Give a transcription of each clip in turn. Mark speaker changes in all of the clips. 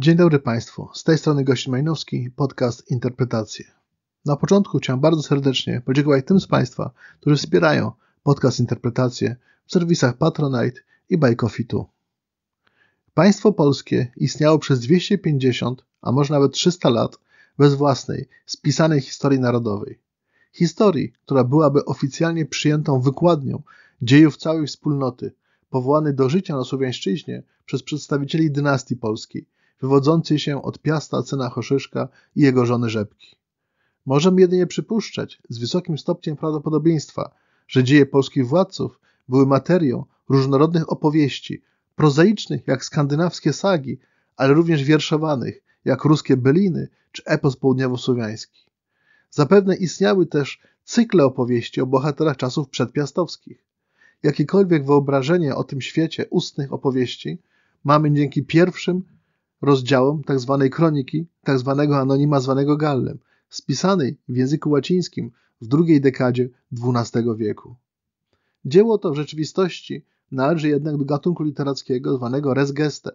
Speaker 1: Dzień dobry Państwu, z tej strony Gość Majnowski, podcast Interpretacje. Na początku chciałem bardzo serdecznie podziękować tym z Państwa, którzy wspierają podcast Interpretacje w serwisach Patronite i Buy Coffee Państwo polskie istniało przez 250, a może nawet 300 lat bez własnej, spisanej historii narodowej. Historii, która byłaby oficjalnie przyjętą wykładnią dziejów całej wspólnoty, powołanej do życia na Słowiańszczyźnie przez przedstawicieli dynastii polskiej – wywodzącej się od piasta cena Choszyszka i jego żony Rzepki. Możemy jedynie przypuszczać z wysokim stopniem prawdopodobieństwa, że dzieje polskich władców były materią różnorodnych opowieści, prozaicznych jak skandynawskie sagi, ale również wierszowanych jak ruskie byliny czy epos południowo-słowiański. Zapewne istniały też cykle opowieści o bohaterach czasów przedpiastowskich. Jakiekolwiek wyobrażenie o tym świecie ustnych opowieści mamy dzięki pierwszym rozdziałem tzw. Tak kroniki, tzw. Tak anonima zwanego Gallem, spisanej w języku łacińskim w drugiej dekadzie XII wieku. Dzieło to w rzeczywistości należy jednak do gatunku literackiego zwanego res geste.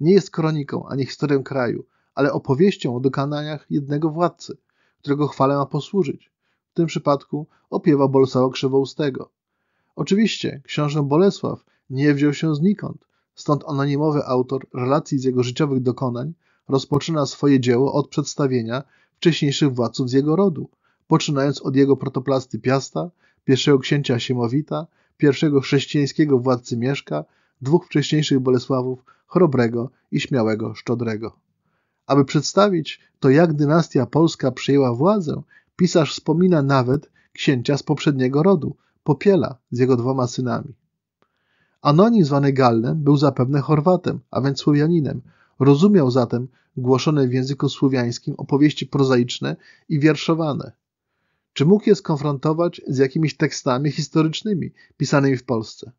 Speaker 1: Nie jest kroniką ani historią kraju, ale opowieścią o dokonaniach jednego władcy, którego chwale ma posłużyć. W tym przypadku opiewa Bolesława Krzywoustego. Oczywiście książę Bolesław nie wziął się znikąd. Stąd anonimowy autor relacji z jego życiowych dokonań rozpoczyna swoje dzieło od przedstawienia wcześniejszych władców z jego rodu, poczynając od jego protoplasty Piasta, pierwszego księcia Siemowita, pierwszego chrześcijańskiego władcy Mieszka, dwóch wcześniejszych Bolesławów, Chrobrego i Śmiałego Szczodrego. Aby przedstawić to, jak dynastia polska przejęła władzę, pisarz wspomina nawet księcia z poprzedniego rodu, Popiela z jego dwoma synami. Anonim zwany Gallem był zapewne Chorwatem, a więc Słowianinem. Rozumiał zatem głoszone w języku słowiańskim opowieści prozaiczne i wierszowane. Czy mógł je skonfrontować z jakimiś tekstami historycznymi pisanymi w Polsce?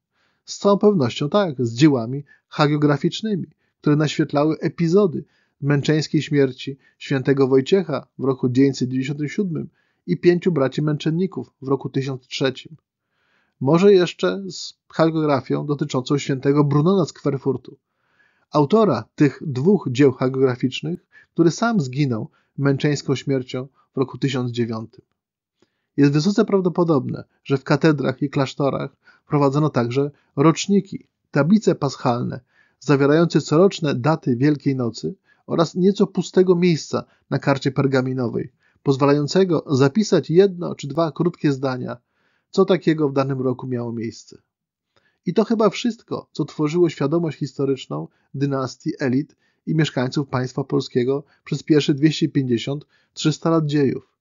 Speaker 1: Z całą pewnością tak, z dziełami hagiograficznymi, które naświetlały epizody męczeńskiej śmierci świętego Wojciecha w roku 997 i pięciu braci męczenników w roku 1003 może jeszcze z hagografią dotyczącą świętego Brunona z Kwerfurtu. Autora tych dwóch dzieł hagograficznych, który sam zginął męczeńską śmiercią w roku 1009. Jest wysoce prawdopodobne, że w katedrach i klasztorach prowadzono także roczniki, tablice paschalne, zawierające coroczne daty Wielkiej Nocy oraz nieco pustego miejsca na karcie pergaminowej, pozwalającego zapisać jedno czy dwa krótkie zdania – co takiego w danym roku miało miejsce. I to chyba wszystko, co tworzyło świadomość historyczną dynastii, elit i mieszkańców państwa polskiego przez pierwsze 250-300 lat dziejów.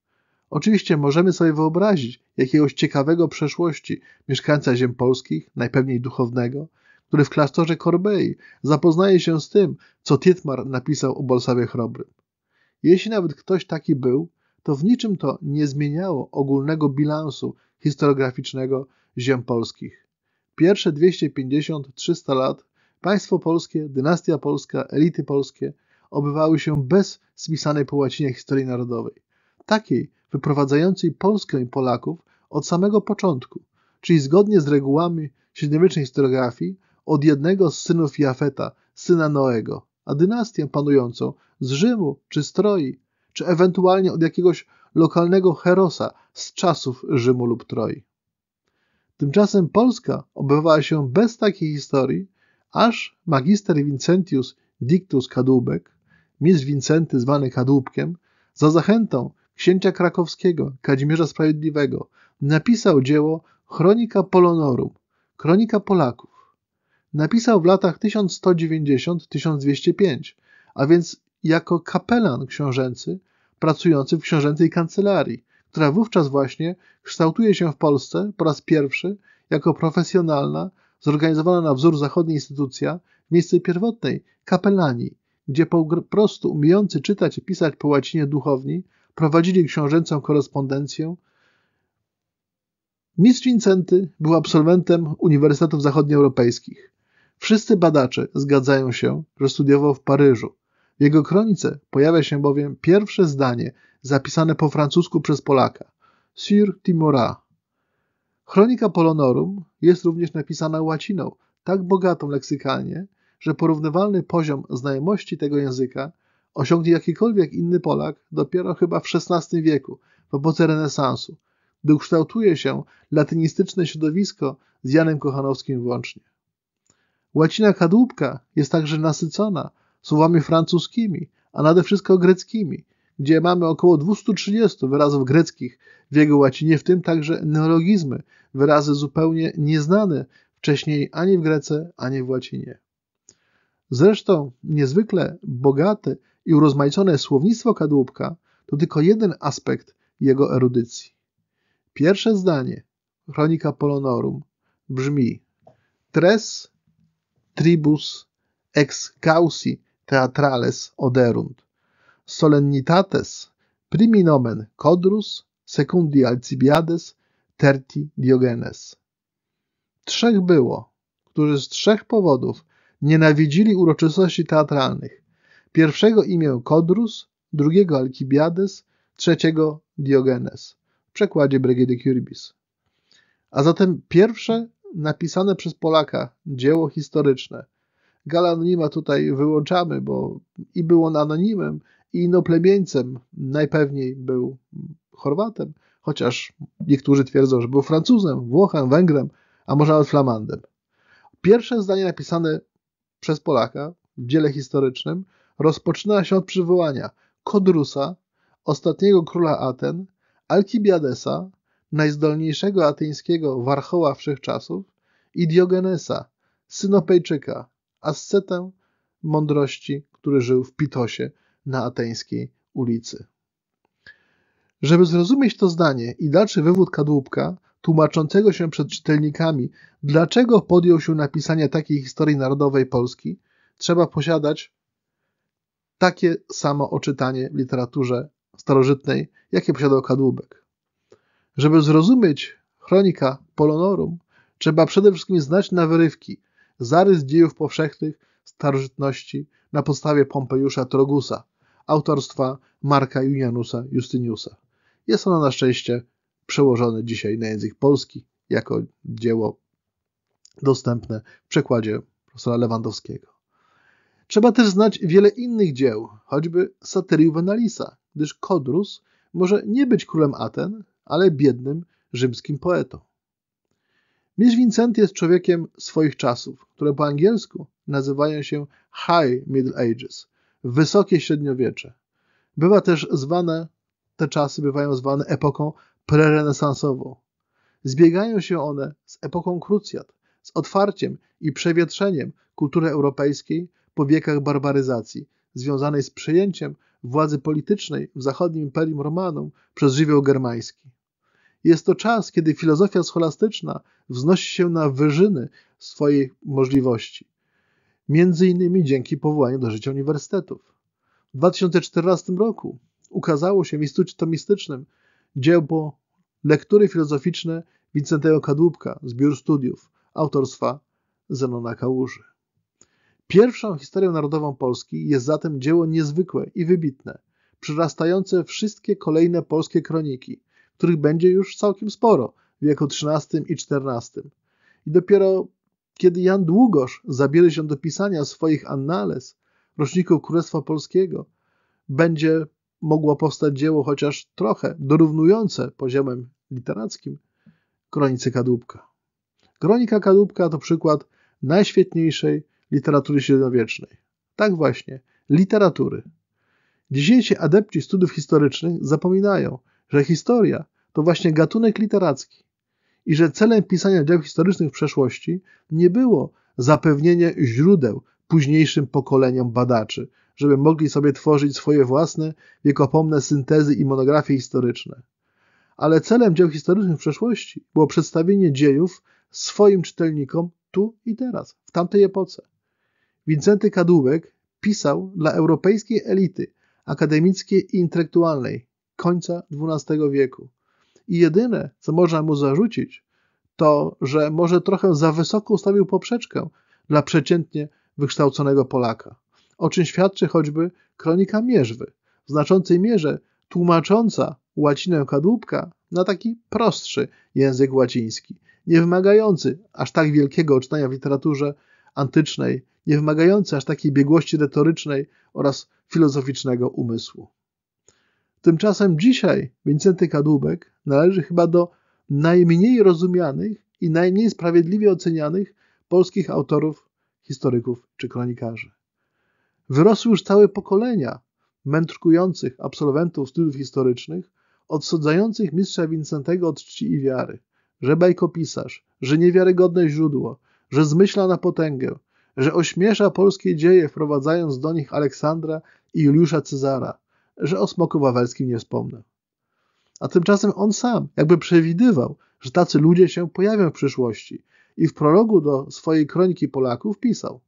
Speaker 1: Oczywiście możemy sobie wyobrazić jakiegoś ciekawego przeszłości mieszkańca ziem polskich, najpewniej duchownego, który w klasztorze Korbei zapoznaje się z tym, co Tietmar napisał o Bolsawie Chrobrym. Jeśli nawet ktoś taki był, to w niczym to nie zmieniało ogólnego bilansu historiograficznego ziem polskich. Pierwsze 250-300 lat państwo polskie, dynastia polska, elity polskie obywały się bez spisanej po łacinie historii narodowej, takiej wyprowadzającej Polskę i Polaków od samego początku, czyli zgodnie z regułami średniowiecznej historiografii od jednego z synów Jafeta, syna Noego, a dynastię panującą z Rzymu czy Stroi, czy ewentualnie od jakiegoś lokalnego herosa z czasów Rzymu lub Troi. Tymczasem Polska obywała się bez takiej historii, aż magister Vincentius Dictus Kadłubek, mistrz Wincenty zwany Kadłubkiem, za zachętą księcia krakowskiego Kazimierza Sprawiedliwego napisał dzieło Chronika Polonorum, Kronika Polaków. Napisał w latach 1190-1205, a więc jako kapelan książęcy pracujący w książęcej kancelarii, która wówczas właśnie kształtuje się w Polsce po raz pierwszy jako profesjonalna, zorganizowana na wzór zachodniej instytucja w miejsce pierwotnej kapelanii, gdzie po prostu umiejący czytać i pisać po łacinie duchowni prowadzili książęcą korespondencję. Mistrz Vincenty był absolwentem uniwersytetów zachodnioeuropejskich. Wszyscy badacze zgadzają się, że studiował w Paryżu, w jego kronice pojawia się bowiem pierwsze zdanie zapisane po francusku przez Polaka Sir Timora. Chronika Polonorum jest również napisana łaciną, tak bogatą leksykalnie, że porównywalny poziom znajomości tego języka osiągnie jakikolwiek inny Polak dopiero chyba w XVI wieku, w epoce renesansu, gdy ukształtuje się latynistyczne środowisko z Janem Kochanowskim włącznie. Łacina kadłubka jest także nasycona słowami francuskimi, a nade wszystko greckimi, gdzie mamy około 230 wyrazów greckich w jego łacinie, w tym także neologizmy, wyrazy zupełnie nieznane wcześniej ani w Grece, ani w łacinie. Zresztą niezwykle bogate i urozmaicone słownictwo kadłubka to tylko jeden aspekt jego erudycji. Pierwsze zdanie Chronika Polonorum brzmi Tres tribus ex causi teatrales oderunt, solennitates primi nomen codrus, secundi Alcibiades, terti Diogenes. Trzech było, którzy z trzech powodów nienawidzili uroczystości teatralnych. Pierwszego imię Kodrus, drugiego Alcibiades, trzeciego Diogenes w przekładzie Brigidy Curibis. A zatem pierwsze napisane przez Polaka dzieło historyczne Galę anonima tutaj wyłączamy, bo i był on anonimem, i inoplemieńcem. Najpewniej był Chorwatem, chociaż niektórzy twierdzą, że był Francuzem, Włochem, Węgrem, a może nawet Flamandem. Pierwsze zdanie napisane przez Polaka w dziele historycznym rozpoczyna się od przywołania Kodrusa, ostatniego króla Aten, Alkibiadesa, najzdolniejszego ateńskiego warchoła wszechczasów i Diogenesa, synopejczyka, ascetę mądrości, który żył w Pitosie na ateńskiej ulicy. Żeby zrozumieć to zdanie i dalszy wywód kadłubka, tłumaczącego się przed czytelnikami, dlaczego podjął się napisania takiej historii narodowej Polski, trzeba posiadać takie samo oczytanie w literaturze starożytnej, jakie posiadał kadłubek. Żeby zrozumieć chronika Polonorum, trzeba przede wszystkim znać na wyrywki zarys dziejów powszechnych starożytności na podstawie Pompejusza Trogusa, autorstwa Marka Junianusa Justyniusa. Jest ono na szczęście przełożone dzisiaj na język polski jako dzieło dostępne w przekładzie profesora Lewandowskiego. Trzeba też znać wiele innych dzieł, choćby satyry Juvenalisa, gdyż Kodrus może nie być królem Aten, ale biednym rzymskim poetą. Miś Vincent jest człowiekiem swoich czasów, które po angielsku nazywają się High Middle Ages, wysokie średniowiecze. Bywa też zwane, te czasy bywają zwane epoką prerenesansową. Zbiegają się one z epoką krucjat, z otwarciem i przewietrzeniem kultury europejskiej po wiekach barbaryzacji, związanej z przejęciem władzy politycznej w zachodnim imperium Romanum przez żywioł germański. Jest to czas, kiedy filozofia scholastyczna wznosi się na wyżyny swoich możliwości, między innymi dzięki powołaniu do życia uniwersytetów. W 2014 roku ukazało się w Instytucie Tomistycznym dzieło Lektury filozoficzne Wincentego Kadłubka, zbiór studiów, autorstwa Zenona Kałuży. Pierwszą historią narodową Polski jest zatem dzieło niezwykłe i wybitne, przerastające wszystkie kolejne polskie kroniki, których będzie już całkiem sporo w wieku XIII i XIV. I dopiero kiedy Jan Długosz zabierze się do pisania swoich annales, roczników Królestwa Polskiego, będzie mogło powstać dzieło chociaż trochę dorównujące poziomem literackim Kronicy Kadłubka. Kronika Kadłubka to przykład najświetniejszej literatury średniowiecznej. Tak właśnie, literatury. Dzisiejsi adepci studiów historycznych zapominają, że historia to właśnie gatunek literacki i że celem pisania dzieł historycznych w przeszłości nie było zapewnienie źródeł późniejszym pokoleniom badaczy, żeby mogli sobie tworzyć swoje własne wiekopomne syntezy i monografie historyczne. Ale celem dzieł historycznych w przeszłości było przedstawienie dziejów swoim czytelnikom tu i teraz, w tamtej epoce. Wincenty Kadłubek pisał dla europejskiej elity akademickiej i intelektualnej końca XII wieku i jedyne, co można mu zarzucić, to, że może trochę za wysoko ustawił poprzeczkę dla przeciętnie wykształconego Polaka. O czym świadczy choćby kronika Mierzwy, w znaczącej mierze tłumacząca łacinę kadłubka na taki prostszy język łaciński, nie wymagający aż tak wielkiego czytania w literaturze antycznej, nie wymagający aż takiej biegłości retorycznej oraz filozoficznego umysłu. Tymczasem dzisiaj Wincenty Kadłubek należy chyba do najmniej rozumianych i najmniej sprawiedliwie ocenianych polskich autorów, historyków czy kronikarzy. Wyrosły już całe pokolenia mędrkujących absolwentów studiów historycznych, odsądzających mistrza Wincentego od czci i wiary, że bajkopisarz, że niewiarygodne źródło, że zmyśla na potęgę, że ośmiesza polskie dzieje, wprowadzając do nich Aleksandra i Juliusza Cezara, że o smoku wawelskim nie wspomnę. A tymczasem on sam jakby przewidywał, że tacy ludzie się pojawią w przyszłości i w prologu do swojej kroniki Polaków pisał.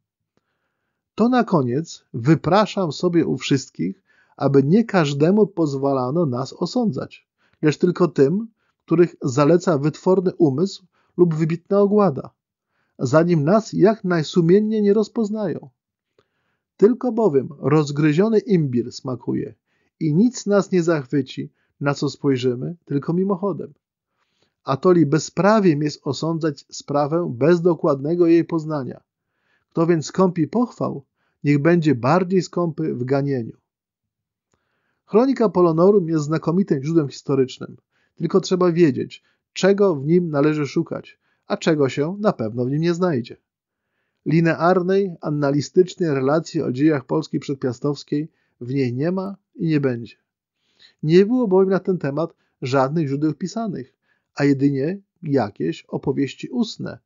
Speaker 1: To na koniec wypraszam sobie u wszystkich, aby nie każdemu pozwalano nas osądzać, lecz tylko tym, których zaleca wytworny umysł lub wybitna ogłada, zanim nas jak najsumiennie nie rozpoznają. Tylko bowiem rozgryziony imbir smakuje, i nic nas nie zachwyci, na co spojrzymy, tylko mimochodem. Atoli bezprawiem jest osądzać sprawę bez dokładnego jej poznania. Kto więc skąpi pochwał, niech będzie bardziej skąpy w ganieniu. Chronika Polonorum jest znakomitym źródłem historycznym, tylko trzeba wiedzieć, czego w nim należy szukać, a czego się na pewno w nim nie znajdzie. Linearnej, analistycznej relacji o dziejach Polski przedpiastowskiej w niej nie ma i nie będzie. Nie było bowiem na ten temat żadnych źródeł pisanych, a jedynie jakieś opowieści ustne,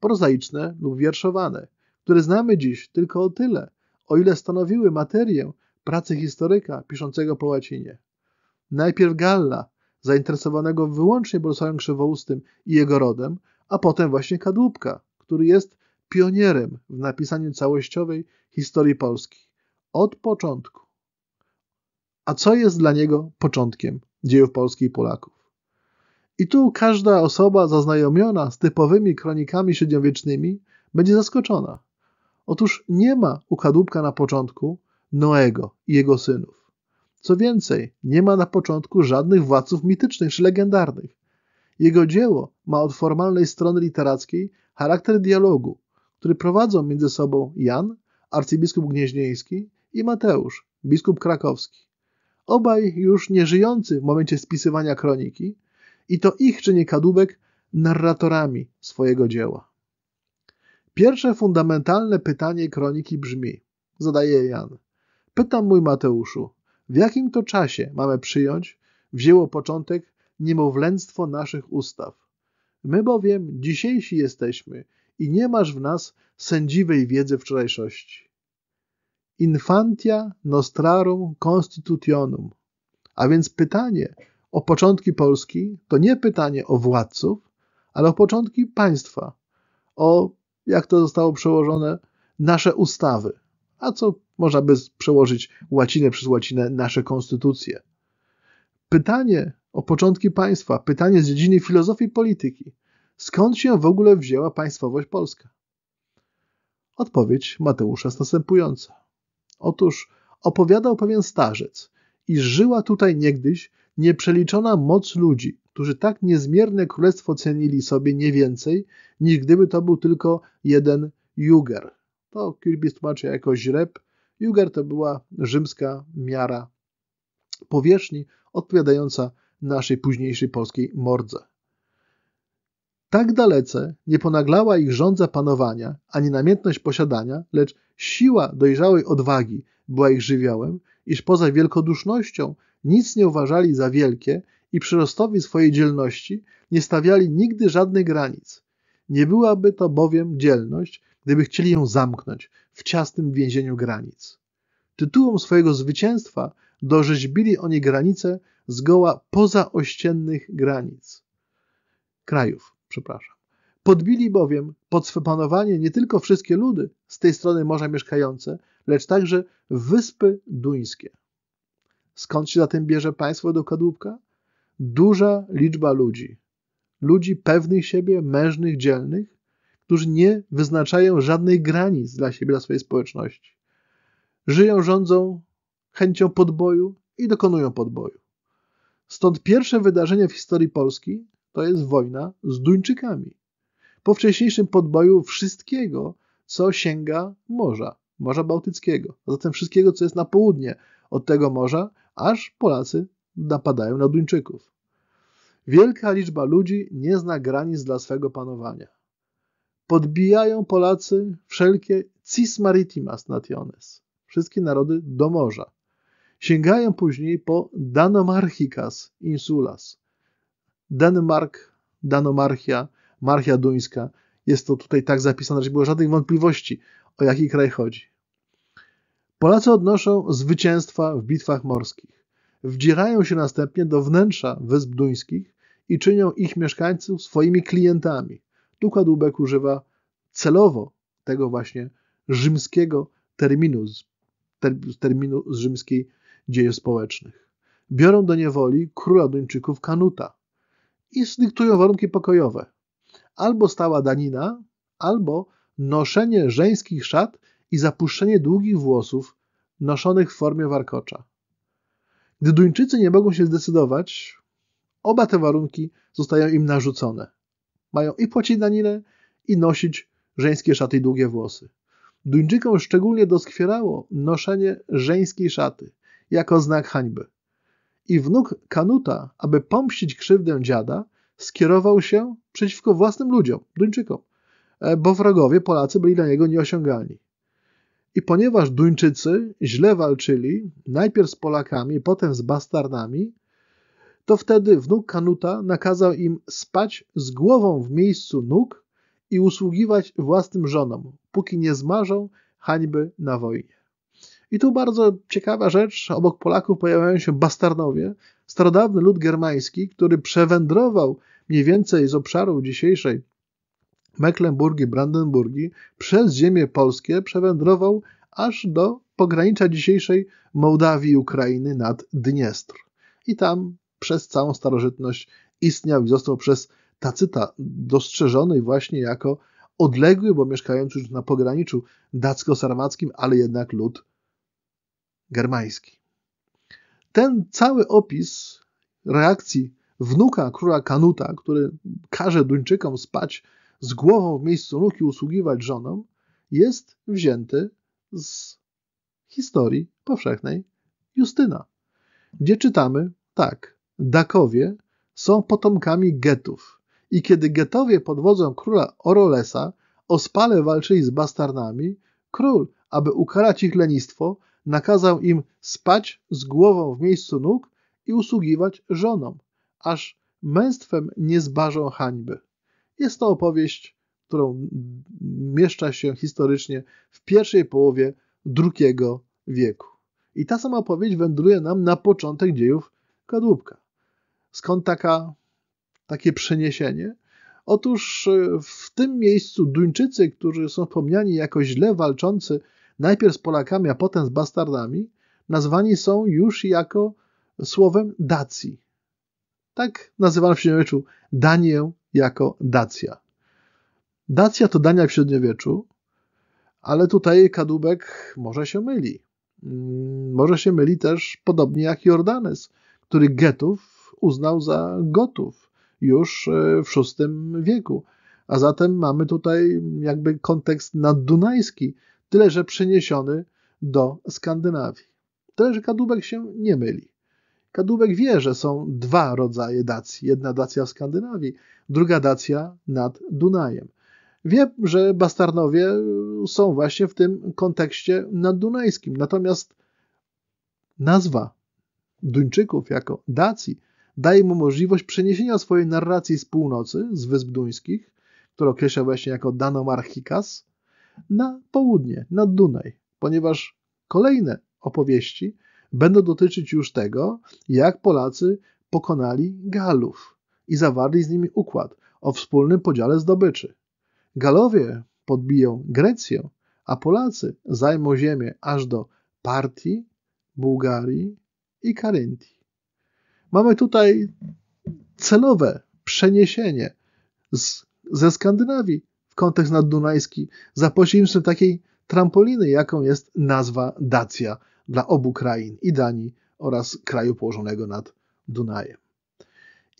Speaker 1: prozaiczne lub wierszowane, które znamy dziś tylko o tyle, o ile stanowiły materię pracy historyka piszącego po łacinie. Najpierw Galla, zainteresowanego wyłącznie Bolesławem Krzywoustym i jego rodem, a potem właśnie Kadłubka, który jest pionierem w napisaniu całościowej historii Polski. Od początku a co jest dla niego początkiem dziejów Polski i Polaków. I tu każda osoba zaznajomiona z typowymi kronikami średniowiecznymi będzie zaskoczona. Otóż nie ma kadłubka na początku Noego i jego synów. Co więcej, nie ma na początku żadnych władców mitycznych czy legendarnych. Jego dzieło ma od formalnej strony literackiej charakter dialogu, który prowadzą między sobą Jan, arcybiskup gnieźnieński i Mateusz, biskup krakowski obaj już nieżyjący w momencie spisywania kroniki, i to ich czyni Kadłubek narratorami swojego dzieła. Pierwsze fundamentalne pytanie kroniki brzmi, zadaje Jan. Pytam mój Mateuszu, w jakim to czasie mamy przyjąć, wzięło początek niemowlęctwo naszych ustaw? My bowiem dzisiejsi jesteśmy i nie masz w nas sędziwej wiedzy wczorajszości infantia nostrarum constitutionum. A więc pytanie o początki Polski to nie pytanie o władców, ale o początki państwa, o, jak to zostało przełożone, nasze ustawy, a co można by przełożyć łacinę przez łacinę nasze konstytucje. Pytanie o początki państwa, pytanie z dziedziny filozofii polityki. Skąd się w ogóle wzięła państwowość polska? Odpowiedź Mateusza jest następująca. Otóż opowiadał pewien starzec, iż żyła tutaj niegdyś nieprzeliczona moc ludzi, którzy tak niezmierne królestwo cenili sobie nie więcej, niż gdyby to był tylko jeden juger. To Kirby tłumaczy jako źreb. Juger to była rzymska miara powierzchni odpowiadająca naszej późniejszej polskiej mordze. Tak dalece nie ponaglała ich rządza panowania ani namiętność posiadania, lecz Siła dojrzałej odwagi była ich żywiołem, iż poza wielkodusznością nic nie uważali za wielkie i przyrostowi swojej dzielności nie stawiali nigdy żadnych granic. Nie byłaby to bowiem dzielność, gdyby chcieli ją zamknąć w ciasnym więzieniu granic. Tytułem swojego zwycięstwa dorzeźbili oni granice zgoła pozaościennych granic. Krajów, przepraszam. Podbili bowiem pod swe panowanie nie tylko wszystkie ludy z tej strony morza mieszkające, lecz także wyspy duńskie. Skąd się zatem bierze państwo do kadłubka? Duża liczba ludzi. Ludzi pewnych siebie, mężnych, dzielnych, którzy nie wyznaczają żadnych granic dla siebie, dla swojej społeczności. Żyją, rządzą chęcią podboju i dokonują podboju. Stąd pierwsze wydarzenie w historii Polski to jest wojna z Duńczykami po wcześniejszym podboju wszystkiego, co sięga morza, Morza Bałtyckiego. A zatem wszystkiego, co jest na południe od tego morza, aż Polacy napadają na Duńczyków. Wielka liczba ludzi nie zna granic dla swego panowania. Podbijają Polacy wszelkie cis maritimas nationes, wszystkie narody do morza. Sięgają później po Danomarchicas insulas, Denmark, Danomarchia, Marchia Duńska. Jest to tutaj tak zapisane, że nie było żadnych wątpliwości, o jaki kraj chodzi. Polacy odnoszą zwycięstwa w bitwach morskich. Wdzierają się następnie do wnętrza wysp duńskich i czynią ich mieszkańców swoimi klientami. Tu Kadłubek używa celowo tego właśnie rzymskiego terminu, ter, terminu z rzymskiej dziejów społecznych. Biorą do niewoli króla Duńczyków Kanuta i zdyktują warunki pokojowe albo stała danina, albo noszenie żeńskich szat i zapuszczenie długich włosów noszonych w formie warkocza. Gdy Duńczycy nie mogą się zdecydować, oba te warunki zostają im narzucone. Mają i płacić daninę, i nosić żeńskie szaty i długie włosy. Duńczykom szczególnie doskwierało noszenie żeńskiej szaty jako znak hańby. I wnuk Kanuta, aby pomścić krzywdę dziada, skierował się przeciwko własnym ludziom, Duńczykom, e, bo wrogowie Polacy byli dla niego nieosiągalni. I ponieważ Duńczycy źle walczyli, najpierw z Polakami, potem z bastardami, to wtedy wnuk Kanuta nakazał im spać z głową w miejscu nóg i usługiwać własnym żonom, póki nie zmarzą hańby na wojnie. I tu bardzo ciekawa rzecz, obok Polaków pojawiają się bastardowie, starodawny lud germański, który przewędrował mniej więcej z obszaru dzisiejszej Mecklenburgii, Brandenburgii, przez ziemię polskie przewędrował aż do pogranicza dzisiejszej Mołdawii i Ukrainy nad Dniestr. I tam przez całą starożytność istniał i został przez Tacyta dostrzeżony właśnie jako odległy, bo mieszkający już na pograniczu dacko-sarmackim, ale jednak lud germański. Ten cały opis reakcji wnuka króla Kanuta, który każe Duńczykom spać z głową w miejscu nóg i usługiwać żonom, jest wzięty z historii powszechnej Justyna, gdzie czytamy tak. Dakowie są potomkami Getów i kiedy Getowie pod wodzą króla Orolesa ospale walczyli z bastarnami, król, aby ukarać ich lenistwo, nakazał im spać z głową w miejscu nóg i usługiwać żonom, aż męstwem nie zbarzą hańby. Jest to opowieść, którą mieszcza się historycznie w pierwszej połowie II wieku. I ta sama opowieść wędruje nam na początek dziejów kadłubka. Skąd taka, takie przeniesienie? Otóż e, w tym miejscu Duńczycy, którzy są wspomniani jako źle walczący najpierw z Polakami, a potem z bastardami, nazwani są już jako słowem Dacji. Tak nazywano w średniowieczu Danię jako Dacja. Dacja to Dania w średniowieczu, ale tutaj kadłubek może się myli. Mm, może się myli też podobnie jak Jordanes, który Getów uznał za Gotów już e, w VI wieku. A zatem mamy tutaj jakby kontekst naddunajski, tyle że przeniesiony do Skandynawii. Tyle, że kadłubek się nie myli. Kadłubek wie, że są dwa rodzaje Dacji. Jedna Dacja w Skandynawii, druga Dacja nad Dunajem. Wie, że Bastarnowie są właśnie w tym kontekście naddunajskim. Natomiast nazwa Duńczyków jako Dacji daje mu możliwość przeniesienia swojej narracji z północy, z Wysp Duńskich, które określa właśnie jako Danomarchikas na południe, na Dunaj, ponieważ kolejne opowieści będą dotyczyć już tego, jak Polacy pokonali Galów i zawarli z nimi układ o wspólnym podziale zdobyczy. Galowie podbiją Grecję, a Polacy zajmą ziemię aż do Partii, Bułgarii i Karyntii. Mamy tutaj celowe przeniesienie z, ze Skandynawii kontekst naddunajski za pośrednictwem takiej trampoliny, jaką jest nazwa Dacja dla obu krain, i Danii oraz kraju położonego nad Dunajem.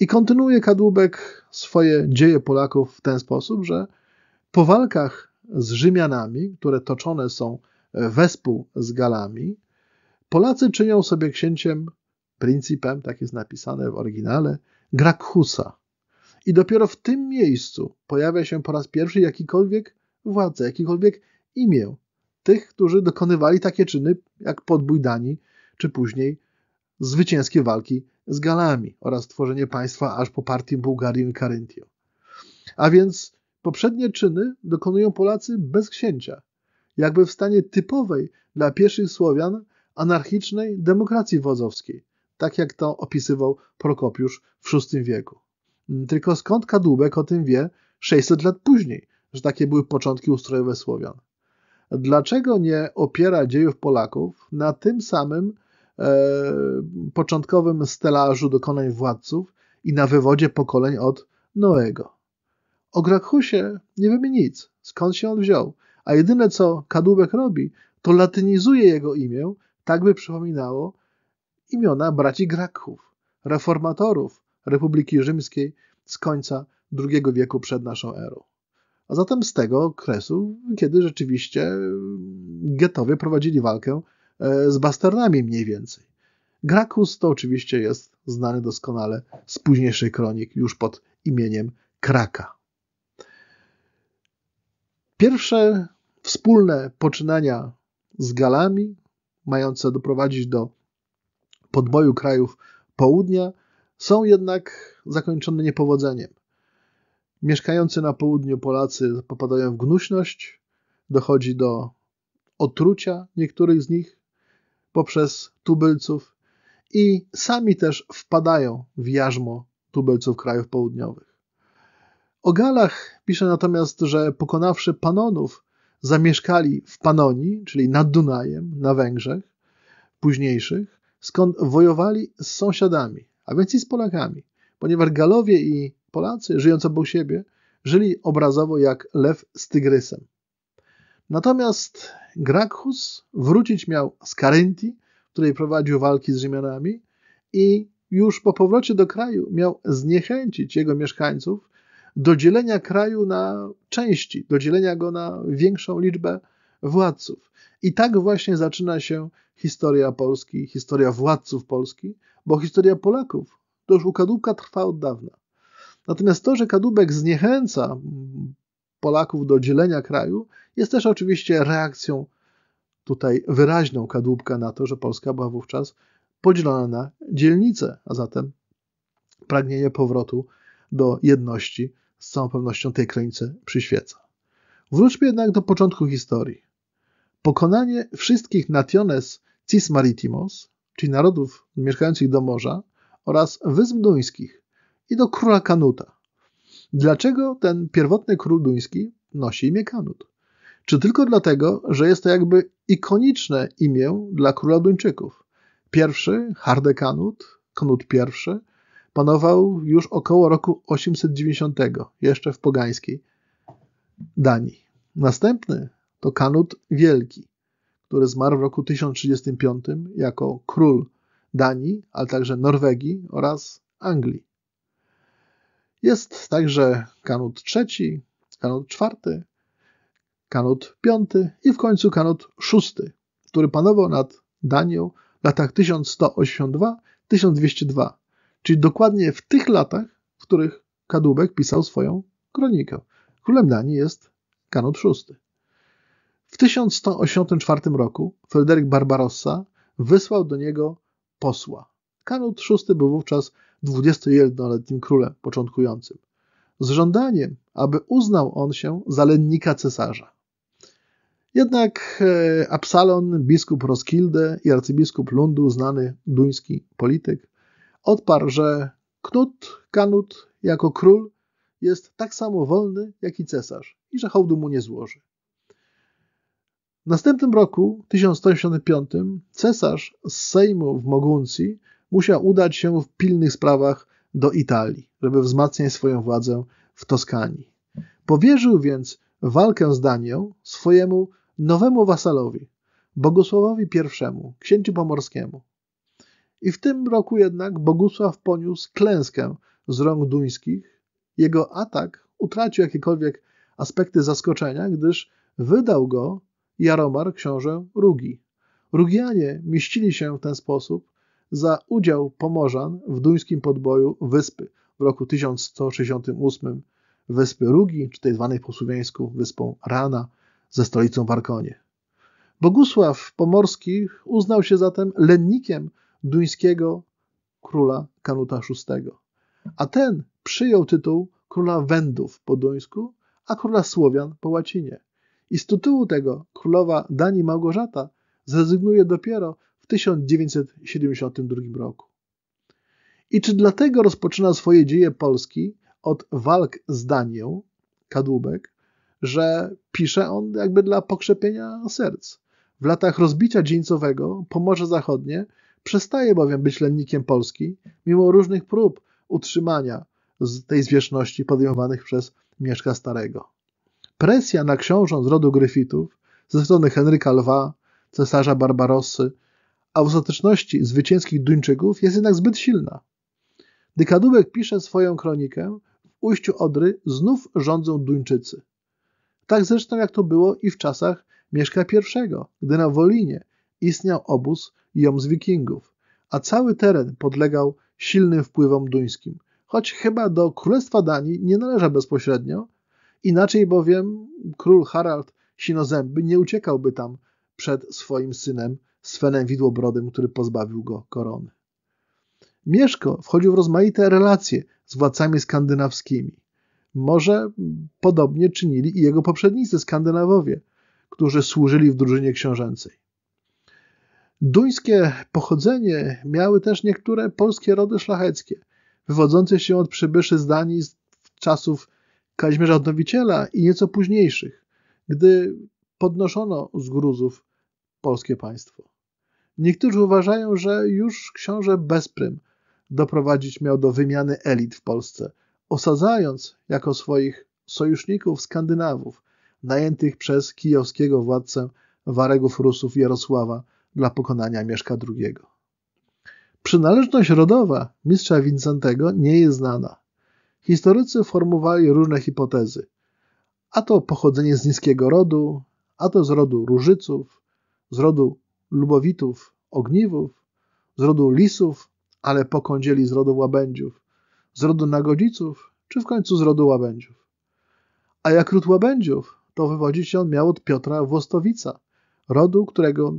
Speaker 1: I kontynuuje Kadłubek swoje dzieje Polaków w ten sposób, że po walkach z Rzymianami, które toczone są wespół z Galami, Polacy czynią sobie księciem, principem, tak jest napisane w oryginale, Gracchusa, i dopiero w tym miejscu pojawia się po raz pierwszy jakikolwiek władza, jakikolwiek imię tych, którzy dokonywali takie czyny jak podbój Danii, czy później zwycięskie walki z Galami oraz tworzenie państwa aż po partię Bułgarii i Karyntio. A więc poprzednie czyny dokonują Polacy bez księcia, jakby w stanie typowej dla pieszych Słowian anarchicznej demokracji wodzowskiej, tak jak to opisywał Prokopiusz w VI wieku. Mm, tylko skąd kadłubek o tym wie 600 lat później, że takie były początki ustrojowe Słowian? Dlaczego nie opiera dziejów Polaków na tym samym e, początkowym stelażu dokonań władców i na wywodzie pokoleń od Noego? O Gracchusie nie wiemy nic, skąd się on wziął, a jedyne co kadłubek robi, to latynizuje jego imię, tak by przypominało imiona braci Gracchów, reformatorów, Republiki Rzymskiej z końca II wieku przed naszą erą. A zatem z tego okresu, kiedy rzeczywiście mm, getowie prowadzili walkę e, z basternami mniej więcej. Gracchus to oczywiście jest znany doskonale z późniejszej kronik już pod imieniem Kraka. Pierwsze wspólne poczynania z Galami, mające doprowadzić do podboju krajów południa, są jednak zakończone niepowodzeniem. Mieszkający na południu Polacy popadają w gnuśność, dochodzi do otrucia niektórych z nich poprzez tubylców i sami też wpadają w jarzmo tubylców krajów południowych. O Galach pisze natomiast, że pokonawszy Panonów, zamieszkali w Panonii, czyli nad Dunajem, na Węgrzech, późniejszych, skąd wojowali z sąsiadami, a więc i z Polakami, ponieważ Galowie i Polacy, żyjąc obok siebie, żyli obrazowo jak lew z tygrysem. Natomiast Gracchus wrócić miał z Karyntii, w której prowadził walki z Rzymianami i już po powrocie do kraju miał zniechęcić jego mieszkańców do dzielenia kraju na części, do dzielenia go na większą liczbę władców. I tak właśnie zaczyna się historia Polski, historia władców Polski, bo historia Polaków to już u Kadłubka trwa od dawna. Natomiast to, że Kadłubek zniechęca Polaków do dzielenia kraju, jest też oczywiście reakcją tutaj wyraźną Kadłubka na to, że Polska była wówczas podzielona na dzielnice, a zatem pragnienie powrotu do jedności z całą pewnością tej krańce przyświeca. Wróćmy jednak do początku historii. Pokonanie wszystkich nationes cis maritimos, czyli narodów mieszkających do morza, oraz wysp duńskich i do króla Kanuta. Dlaczego ten pierwotny król duński nosi imię Kanut? Czy tylko dlatego, że jest to jakby ikoniczne imię dla króla Duńczyków? Pierwszy, Harde Kanut, Knut I, panował już około roku 890, jeszcze w pogańskiej Danii. Następny, to Kanut Wielki, który zmarł w roku 1035 jako król Danii, ale także Norwegii oraz Anglii. Jest także Kanut III, Kanut IV, Kanut V i w końcu Kanut VI, który panował nad Danią w latach 1182-1202, czyli dokładnie w tych latach, w których Kadłubek pisał swoją kronikę. Królem Danii jest Kanut VI. W 1184 roku Fryderyk Barbarossa wysłał do niego posła. Kanut VI był wówczas 21-letnim królem początkującym, z żądaniem, aby uznał on się zalennika cesarza. Jednak e, Absalon, biskup Roskilde i arcybiskup Lundu, znany duński polityk, odparł, że Knut, Kanut jako król jest tak samo wolny jak i cesarz i że hołdu mu nie złoży. W następnym roku, 1185, cesarz z Sejmu w Moguncji musiał udać się w pilnych sprawach do Italii, żeby wzmacniać swoją władzę w Toskanii. Powierzył więc walkę z Danią swojemu nowemu wasalowi, Bogusławowi I, księciu pomorskiemu. I w tym roku jednak Bogusław poniósł klęskę z rąk duńskich. Jego atak utracił jakiekolwiek aspekty zaskoczenia, gdyż wydał go Jaromar, książę Rugi. Rugianie mieścili się w ten sposób za udział Pomorzan w duńskim podboju Wyspy w roku 1168 Wyspy Rugi, czy tej zwanej po słowiańsku Wyspą Rana, ze stolicą w Arkonie. Bogusław Pomorski uznał się zatem lennikiem duńskiego króla Kanuta VI, a ten przyjął tytuł króla Wendów po duńsku, a króla Słowian po łacinie. I z tytułu tego królowa Danii Małgorzata zrezygnuje dopiero w 1972 roku. I czy dlatego rozpoczyna swoje dzieje Polski od walk z Danią, kadłubek, że pisze on jakby dla pokrzepienia serc. W latach rozbicia dzieńcowego Pomorze Zachodnie przestaje bowiem być lennikiem Polski, mimo różnych prób utrzymania tej zwierzchności podejmowanych przez Mieszka Starego presja na książąt z rodu Gryfitów ze strony Henryka Lwa, cesarza Barbarossy, a w ostateczności zwycięskich Duńczyków jest jednak zbyt silna. Dykadubek pisze swoją kronikę, w ujściu Odry znów rządzą Duńczycy. Tak zresztą jak to było i w czasach Mieszka I, gdy na Wolinie istniał obóz jom wikingów, a cały teren podlegał silnym wpływom duńskim, choć chyba do Królestwa Danii nie należa bezpośrednio, Inaczej bowiem król Harald Sinozęby nie uciekałby tam przed swoim synem Svenem Widłobrodym, który pozbawił go korony. Mieszko wchodził w rozmaite relacje z władcami skandynawskimi. Może podobnie czynili i jego poprzednicy Skandynawowie, którzy służyli w drużynie książęcej. Duńskie pochodzenie miały też niektóre polskie rody szlacheckie, wywodzące się od przybyszy z Danii z czasów Kazimierza Odnowiciela i nieco późniejszych, gdy podnoszono z gruzów polskie państwo. Niektórzy uważają, że już książę Bezprym doprowadzić miał do wymiany elit w Polsce, osadzając jako swoich sojuszników Skandynawów, najętych przez kijowskiego władcę Waregów Rusów Jarosława dla pokonania Mieszka II. Przynależność rodowa mistrza Wincentego nie jest znana historycy formułowali różne hipotezy. A to pochodzenie z niskiego rodu, a to z rodu różyców, z rodu lubowitów, ogniwów, z rodu lisów, ale pokądzieli z rodu łabędziów, z rodu nagodziców, czy w końcu z rodu łabędziów. A jak ród łabędziów, to wywodzić się on miał od Piotra Włostowica, rodu, którego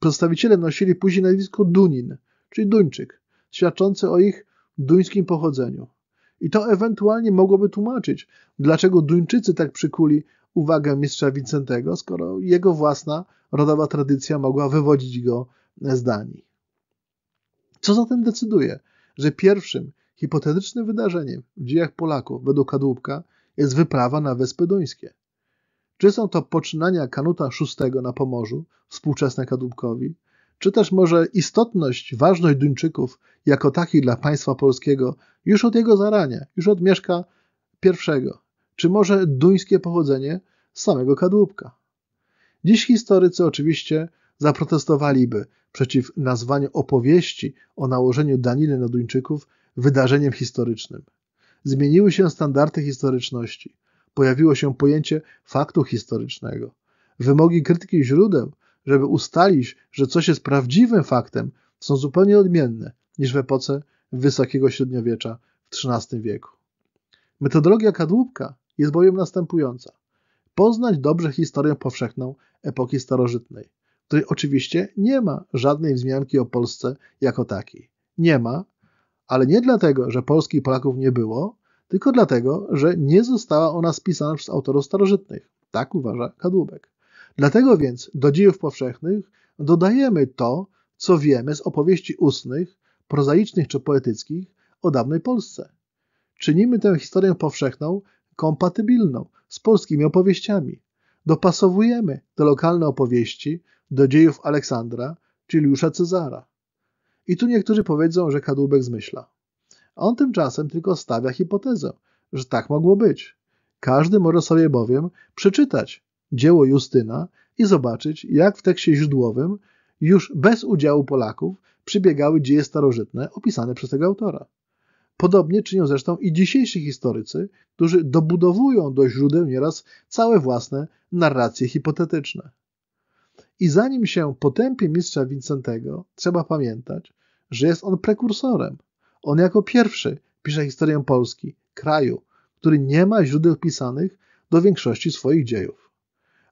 Speaker 1: przedstawiciele nosili później nazwisko Dunin, czyli Duńczyk, świadczący o ich duńskim pochodzeniu. I to ewentualnie mogłoby tłumaczyć, dlaczego Duńczycy tak przykuli uwagę mistrza Wincentego, skoro jego własna rodowa tradycja mogła wywodzić go z Danii. Co zatem decyduje, że pierwszym hipotetycznym wydarzeniem w dziejach Polaków według Kadłubka jest wyprawa na Wyspy Duńskie? Czy są to poczynania Kanuta VI na Pomorzu, współczesne Kadłubkowi, czy też może istotność, ważność Duńczyków jako takich dla państwa polskiego już od jego zarania, już od Mieszka I, czy może duńskie pochodzenie samego kadłubka. Dziś historycy oczywiście zaprotestowaliby przeciw nazwaniu opowieści o nałożeniu daniny na Duńczyków wydarzeniem historycznym. Zmieniły się standardy historyczności. Pojawiło się pojęcie faktu historycznego. Wymogi krytyki źródeł żeby ustalić, że coś jest prawdziwym faktem, są zupełnie odmienne niż w epoce wysokiego średniowiecza w XIII wieku. Metodologia kadłubka jest bowiem następująca. Poznać dobrze historię powszechną epoki starożytnej, której oczywiście nie ma żadnej wzmianki o Polsce jako takiej. Nie ma, ale nie dlatego, że Polski i Polaków nie było, tylko dlatego, że nie została ona spisana przez autorów starożytnych. Tak uważa Kadłubek. Dlatego więc do dziejów powszechnych dodajemy to, co wiemy z opowieści ustnych, prozaicznych czy poetyckich o dawnej Polsce. Czynimy tę historię powszechną kompatybilną z polskimi opowieściami. Dopasowujemy te lokalne opowieści do dziejów Aleksandra czy Juliusza Cezara. I tu niektórzy powiedzą, że Kadłubek zmyśla. A on tymczasem tylko stawia hipotezę, że tak mogło być. Każdy może sobie bowiem przeczytać dzieło Justyna i zobaczyć, jak w tekście źródłowym, już bez udziału Polaków, przybiegały dzieje starożytne opisane przez tego autora. Podobnie czynią zresztą i dzisiejsi historycy, którzy dobudowują do źródeł nieraz całe własne narracje hipotetyczne. I zanim się potępie mistrza Wincentego, trzeba pamiętać, że jest on prekursorem. On jako pierwszy pisze historię Polski, kraju, który nie ma źródeł pisanych do większości swoich dziejów.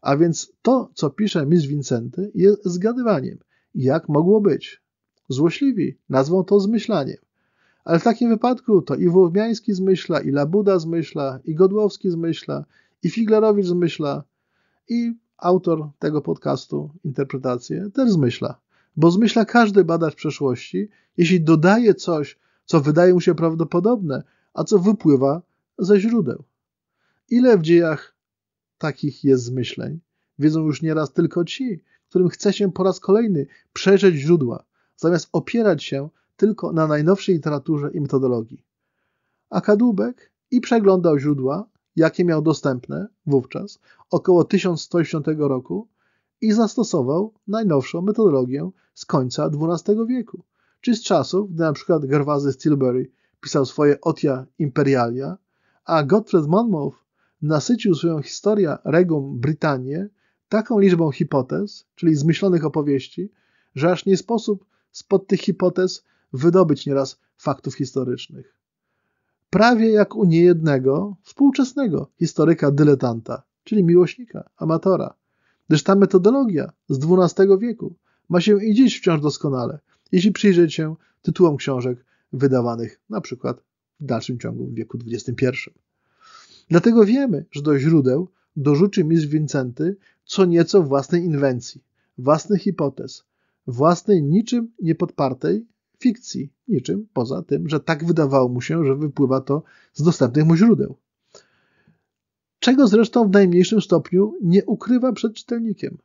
Speaker 1: A więc to, co pisze Miss Vincenty, jest zgadywaniem. Jak mogło być? Złośliwi nazwą to zmyślaniem. Ale w takim wypadku to i Wołowiański zmyśla, i Labuda zmyśla, i Godłowski zmyśla, i Figlerowicz zmyśla, i autor tego podcastu, interpretację, też zmyśla. Bo zmyśla każdy badacz przeszłości, jeśli dodaje coś, co wydaje mu się prawdopodobne, a co wypływa ze źródeł. Ile w dziejach takich jest zmyśleń. Wiedzą już nieraz tylko ci, którym chce się po raz kolejny przejrzeć źródła, zamiast opierać się tylko na najnowszej literaturze i metodologii. A Kadłubek i przeglądał źródła, jakie miał dostępne wówczas, około 1110 roku, i zastosował najnowszą metodologię z końca XII wieku, czy z czasów, gdy na przykład Gerwazy Stilbury pisał swoje Otia Imperialia, a Gottfried Monmouth nasycił swoją historię Regum Brytanię taką liczbą hipotez, czyli zmyślonych opowieści, że aż nie sposób spod tych hipotez wydobyć nieraz faktów historycznych. Prawie jak u niejednego współczesnego historyka dyletanta, czyli miłośnika, amatora. Gdyż ta metodologia z XII wieku ma się i dziś wciąż doskonale, jeśli przyjrzeć się tytułom książek wydawanych na przykład w dalszym ciągu w wieku XXI. Dlatego wiemy, że do źródeł dorzuci mistrz Wincenty co nieco własnej inwencji, własnych hipotez, własnej niczym niepodpartej fikcji, niczym poza tym, że tak wydawało mu się, że wypływa to z dostępnych mu źródeł. Czego zresztą w najmniejszym stopniu nie ukrywa przed czytelnikiem.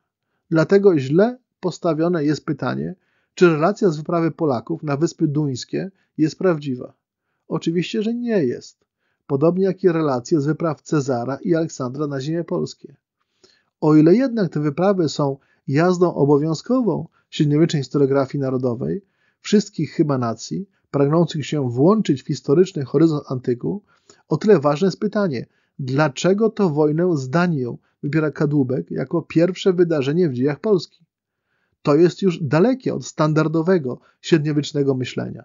Speaker 1: Dlatego źle postawione jest pytanie, czy relacja z wyprawy Polaków na Wyspy Duńskie jest prawdziwa. Oczywiście, że nie jest podobnie jak i relacje z wypraw Cezara i Aleksandra na ziemię polskie. O ile jednak te wyprawy są jazdą obowiązkową średniowiecznej historiografii narodowej, wszystkich chyba nacji, pragnących się włączyć w historyczny horyzont antyku, o tyle ważne jest pytanie, dlaczego to wojnę z Danią wybiera Kadłubek jako pierwsze wydarzenie w dziejach Polski? To jest już dalekie od standardowego średniowiecznego myślenia.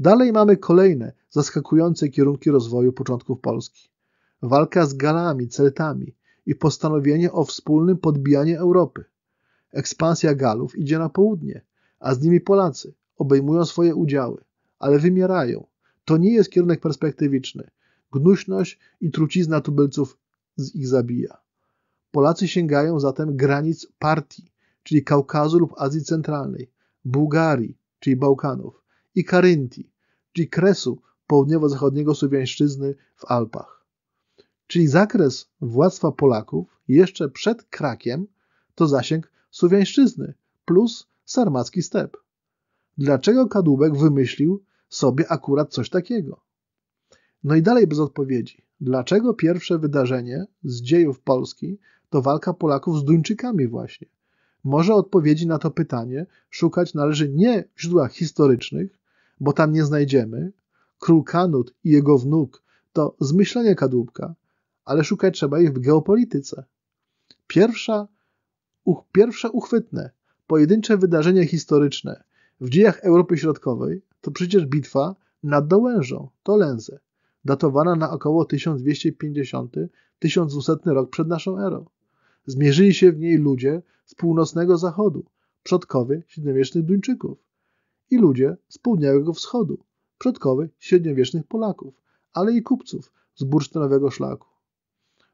Speaker 1: Dalej mamy kolejne zaskakujące kierunki rozwoju początków Polski. Walka z Galami, Celtami i postanowienie o wspólnym podbijaniu Europy. Ekspansja Galów idzie na południe, a z nimi Polacy obejmują swoje udziały, ale wymierają. To nie jest kierunek perspektywiczny. Gnuśność i trucizna tubylców z ich zabija. Polacy sięgają zatem granic partii, czyli Kaukazu lub Azji Centralnej, Bułgarii, czyli Bałkanów, i Karyntii, czyli kresu południowo-zachodniego Słowiańszczyzny w Alpach. Czyli zakres władztwa Polaków jeszcze przed Krakiem to zasięg Słowiańszczyzny plus sarmacki step. Dlaczego Kadłubek wymyślił sobie akurat coś takiego? No i dalej bez odpowiedzi. Dlaczego pierwsze wydarzenie z dziejów Polski to walka Polaków z Duńczykami właśnie? Może odpowiedzi na to pytanie szukać należy nie w źródłach historycznych, bo tam nie znajdziemy. Król Kanut i jego wnuk to zmyślenie kadłubka, ale szukać trzeba ich w geopolityce. Pierwsza, uch, pierwsze uchwytne, pojedyncze wydarzenie historyczne w dziejach Europy Środkowej to przecież bitwa nad Dołężą, Lęzę, datowana na około 1250-1200 rok przed naszą erą. Zmierzyli się w niej ludzie z północnego zachodu, przodkowie średniowiecznych Duńczyków i ludzie z południowego wschodu, przodkowie średniowiecznych Polaków, ale i kupców z bursztynowego szlaku.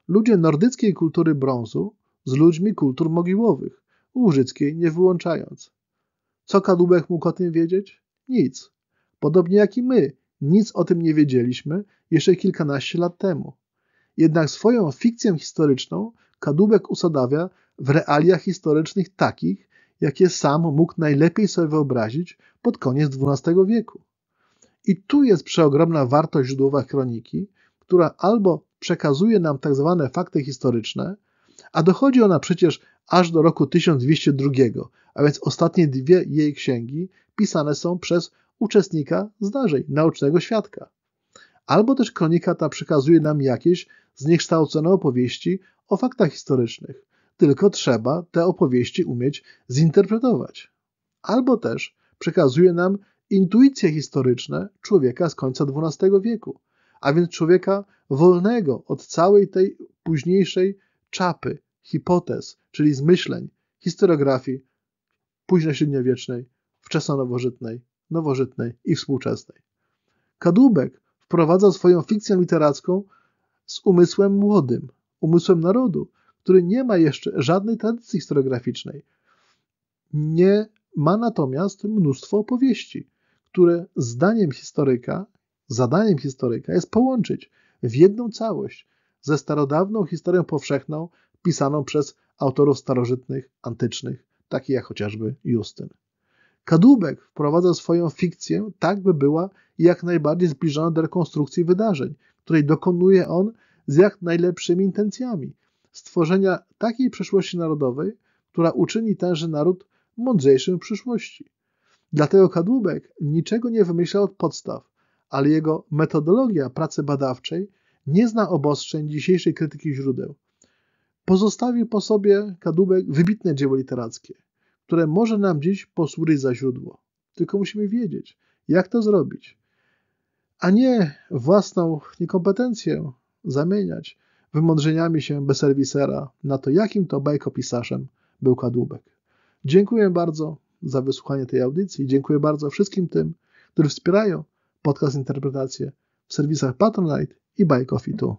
Speaker 1: Ludzie nordyckiej kultury brązu z ludźmi kultur mogiłowych, łużyckiej nie wyłączając. Co Kadłubek mógł o tym wiedzieć? Nic. Podobnie jak i my, nic o tym nie wiedzieliśmy jeszcze kilkanaście lat temu. Jednak swoją fikcję historyczną Kadłubek usadawia w realiach historycznych takich, jakie sam mógł najlepiej sobie wyobrazić pod koniec XII wieku. I tu jest przeogromna wartość źródłowa kroniki, która albo przekazuje nam tak zwane fakty historyczne, a dochodzi ona przecież aż do roku 1202, a więc ostatnie dwie jej księgi pisane są przez uczestnika zdarzeń, naucznego świadka. Albo też kronika ta przekazuje nam jakieś zniekształcone opowieści o faktach historycznych, tylko trzeba te opowieści umieć zinterpretować. Albo też przekazuje nam intuicje historyczne człowieka z końca XII wieku, a więc człowieka wolnego od całej tej późniejszej czapy, hipotez, czyli zmyśleń, historiografii późno-średniowiecznej, wczesno-nowożytnej, nowożytnej i współczesnej. Kadłubek wprowadza swoją fikcję literacką z umysłem młodym, umysłem narodu, który nie ma jeszcze żadnej tradycji historiograficznej. Nie ma natomiast mnóstwo opowieści, które zdaniem historyka, zadaniem historyka jest połączyć w jedną całość ze starodawną historią powszechną pisaną przez autorów starożytnych, antycznych, takich jak chociażby Justyn. Kadłubek wprowadza swoją fikcję tak, by była jak najbardziej zbliżona do rekonstrukcji wydarzeń, której dokonuje on z jak najlepszymi intencjami, stworzenia takiej przeszłości narodowej, która uczyni tenże naród mądrzejszym w przyszłości. Dlatego Kadłubek niczego nie wymyśla od podstaw, ale jego metodologia pracy badawczej nie zna obostrzeń dzisiejszej krytyki źródeł. Pozostawił po sobie Kadłubek wybitne dzieło literackie, które może nam dziś posłużyć za źródło. Tylko musimy wiedzieć, jak to zrobić, a nie własną niekompetencję zamieniać wymądrzeniami się bez serwisera na to, jakim to bajkopisarzem był Kadłubek. Dziękuję bardzo za wysłuchanie tej audycji. Dziękuję bardzo wszystkim tym, którzy wspierają podcast Interpretacje w serwisach Patronite i Bajkofitu.